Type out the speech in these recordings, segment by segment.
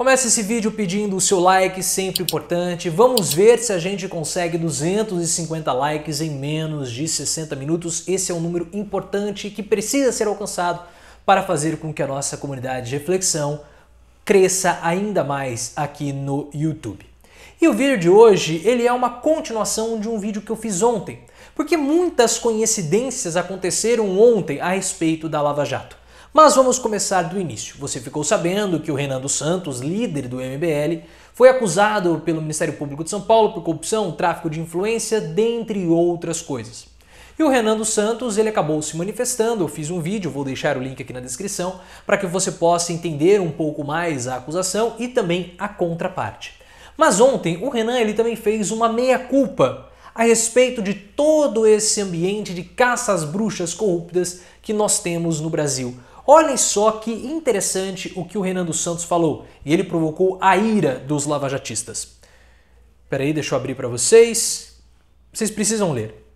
Começa esse vídeo pedindo o seu like, sempre importante. Vamos ver se a gente consegue 250 likes em menos de 60 minutos. Esse é um número importante que precisa ser alcançado para fazer com que a nossa comunidade de reflexão cresça ainda mais aqui no YouTube. E o vídeo de hoje, ele é uma continuação de um vídeo que eu fiz ontem, porque muitas coincidências aconteceram ontem a respeito da Lava Jato. Mas vamos começar do início. Você ficou sabendo que o Renan dos Santos, líder do MBL, foi acusado pelo Ministério Público de São Paulo por corrupção, tráfico de influência, dentre outras coisas. E o Renan dos Santos, ele acabou se manifestando, eu fiz um vídeo, vou deixar o link aqui na descrição, para que você possa entender um pouco mais a acusação e também a contraparte. Mas ontem, o Renan ele também fez uma meia-culpa a respeito de todo esse ambiente de caça às bruxas corruptas que nós temos no Brasil. Olhem só que interessante o que o Renan dos Santos falou, e ele provocou a ira dos lavajatistas. Peraí, deixa eu abrir para vocês. Vocês precisam ler.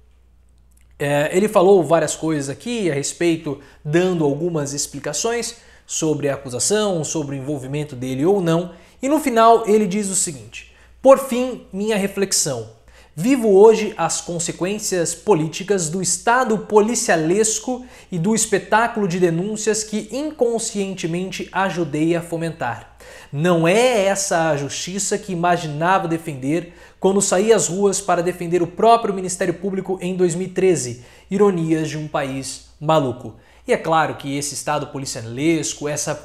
É, ele falou várias coisas aqui a respeito, dando algumas explicações sobre a acusação, sobre o envolvimento dele ou não, e no final ele diz o seguinte: Por fim, minha reflexão. Vivo hoje as consequências políticas do Estado policialesco e do espetáculo de denúncias que inconscientemente ajudei a fomentar. Não é essa a justiça que imaginava defender quando saí às ruas para defender o próprio Ministério Público em 2013. Ironias de um país maluco. E é claro que esse Estado policialesco, essa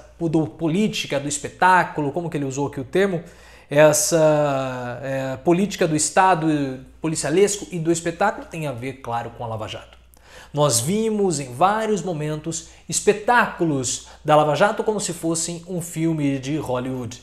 política do espetáculo, como que ele usou aqui o termo, essa é, política do Estado policialesco e do espetáculo tem a ver, claro, com a Lava Jato. Nós vimos em vários momentos espetáculos da Lava Jato como se fossem um filme de Hollywood.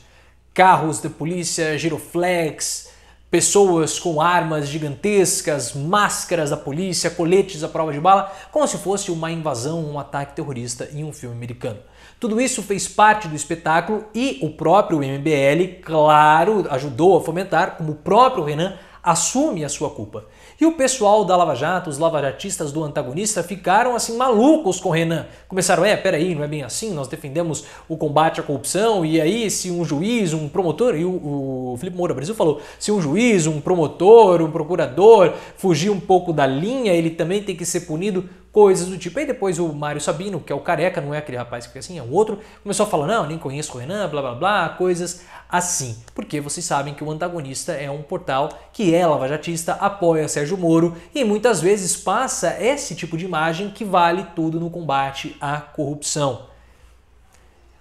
Carros de polícia, giroflex, pessoas com armas gigantescas, máscaras da polícia, coletes à prova de bala, como se fosse uma invasão, um ataque terrorista em um filme americano. Tudo isso fez parte do espetáculo e o próprio MBL, claro, ajudou a fomentar, como o próprio Renan assume a sua culpa. E o pessoal da Lava Jato, os lavajatistas do antagonista, ficaram assim malucos com o Renan. Começaram, é, peraí, não é bem assim, nós defendemos o combate à corrupção, e aí se um juiz, um promotor, e o, o Felipe Moura Brasil falou, se um juiz, um promotor, um procurador fugir um pouco da linha, ele também tem que ser punido coisas do tipo. E depois o Mário Sabino, que é o careca, não é aquele rapaz que fica assim, é o outro, começou a falar: não, nem conheço o Renan, blá blá blá, coisas assim. Porque vocês sabem que o antagonista é um portal que é lavajatista, apoia Sérgio. Sérgio Moro e muitas vezes passa esse tipo de imagem que vale tudo no combate à corrupção.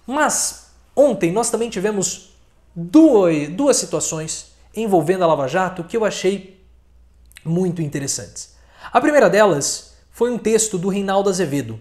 Mas ontem nós também tivemos duas, duas situações envolvendo a Lava Jato que eu achei muito interessantes. A primeira delas foi um texto do Reinaldo Azevedo.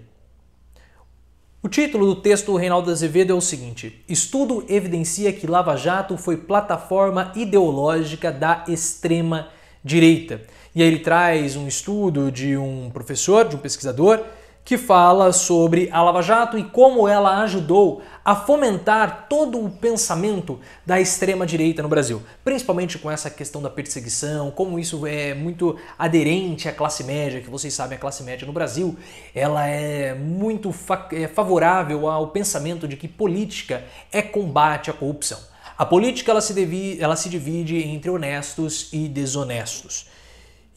O título do texto do Reinaldo Azevedo é o seguinte: Estudo evidencia que Lava Jato foi plataforma ideológica da extrema direita. E aí ele traz um estudo de um professor, de um pesquisador, que fala sobre a Lava Jato e como ela ajudou a fomentar todo o pensamento da extrema direita no Brasil, principalmente com essa questão da perseguição, como isso é muito aderente à classe média, que vocês sabem a classe média no Brasil, ela é muito fa é favorável ao pensamento de que política é combate à corrupção. A política ela se, ela se divide entre honestos e desonestos.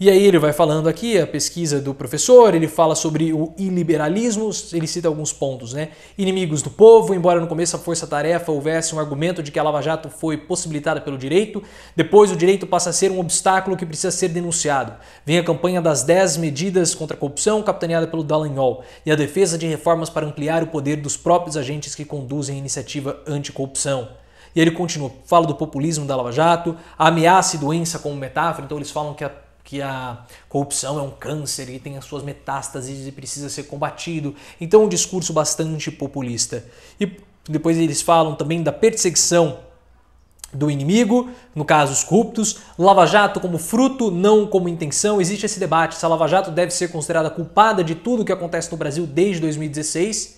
E aí ele vai falando aqui a pesquisa do professor, ele fala sobre o iliberalismo, ele cita alguns pontos, né? Inimigos do povo, embora no começo a força-tarefa houvesse um argumento de que a Lava Jato foi possibilitada pelo direito, depois o direito passa a ser um obstáculo que precisa ser denunciado. Vem a campanha das 10 medidas contra a corrupção, capitaneada pelo Dallagnol, e a defesa de reformas para ampliar o poder dos próprios agentes que conduzem a iniciativa anticorrupção. E ele continua, fala do populismo da Lava Jato, ameaça e doença como metáfora, então eles falam que a que a corrupção é um câncer e tem as suas metástases e precisa ser combatido. Então, um discurso bastante populista. E depois eles falam também da perseguição do inimigo, no caso os corruptos, Lava Jato como fruto, não como intenção. Existe esse debate se a Lava Jato deve ser considerada culpada de tudo o que acontece no Brasil desde 2016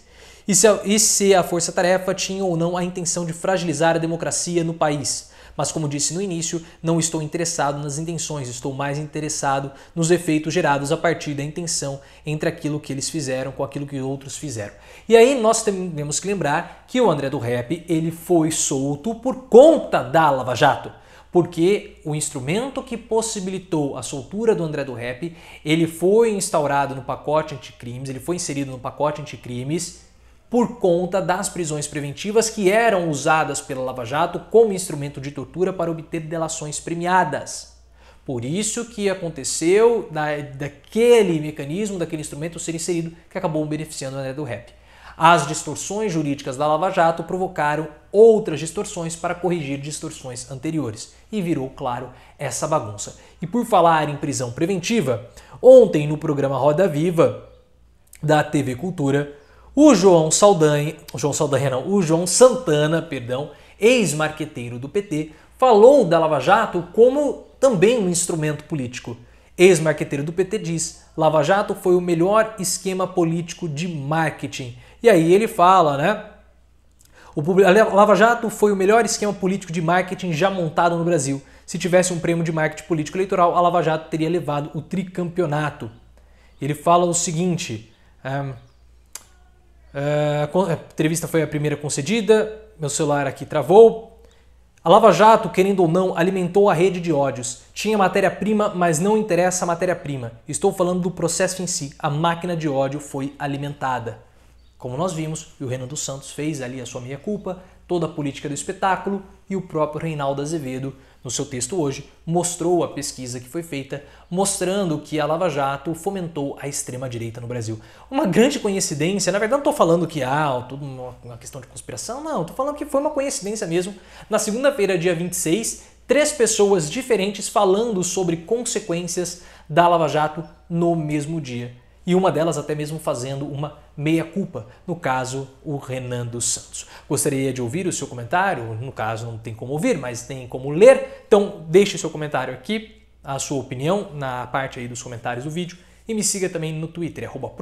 e se a, e se a força-tarefa tinha ou não a intenção de fragilizar a democracia no país. Mas, como disse no início, não estou interessado nas intenções, estou mais interessado nos efeitos gerados a partir da intenção entre aquilo que eles fizeram com aquilo que outros fizeram. E aí nós temos que lembrar que o André do Rap ele foi solto por conta da Lava Jato porque o instrumento que possibilitou a soltura do André do Rap, ele foi instaurado no pacote anticrimes, ele foi inserido no pacote anticrimes por conta das prisões preventivas que eram usadas pela Lava Jato como instrumento de tortura para obter delações premiadas. Por isso que aconteceu da, daquele mecanismo, daquele instrumento ser inserido, que acabou beneficiando André do Rep. As distorções jurídicas da Lava Jato provocaram outras distorções para corrigir distorções anteriores. E virou, claro, essa bagunça. E por falar em prisão preventiva, ontem no programa Roda Viva da TV Cultura, o João Saldanha, o João Saldanha não, o João Santana, perdão, ex-marqueteiro do PT, falou da Lava Jato como também um instrumento político. Ex-marqueteiro do PT diz: Lava Jato foi o melhor esquema político de marketing. E aí ele fala, né? O Lava Jato foi o melhor esquema político de marketing já montado no Brasil. Se tivesse um prêmio de marketing político eleitoral, a Lava Jato teria levado o tricampeonato. Ele fala o seguinte. Um, ehm, ah, a entrevista foi a primeira concedida, meu celular aqui travou. A Lava Jato, querendo ou não, alimentou a rede de ódios. Tinha matéria-prima, mas não interessa a matéria-prima. Estou falando do processo em si. A máquina de ódio foi alimentada. Como nós vimos, o Renan dos Santos fez ali a sua meia-culpa, toda a política do espetáculo e o próprio Reinaldo Azevedo no seu texto hoje, mostrou a pesquisa que foi feita mostrando que a Lava Jato fomentou a extrema-direita no Brasil. Uma grande coincidência, na verdade não estou falando que ah, tudo uma questão de conspiração, não, estou falando que foi uma coincidência mesmo. Na segunda-feira, dia 26, três pessoas diferentes falando sobre consequências da Lava Jato no mesmo dia e uma delas até mesmo fazendo uma meia-culpa, no caso, o Renan dos Santos. Gostaria de ouvir o seu comentário, no caso não tem como ouvir, mas tem como ler, então deixe seu comentário aqui, a sua opinião, na parte aí dos comentários do vídeo, e me siga também no Twitter, arroba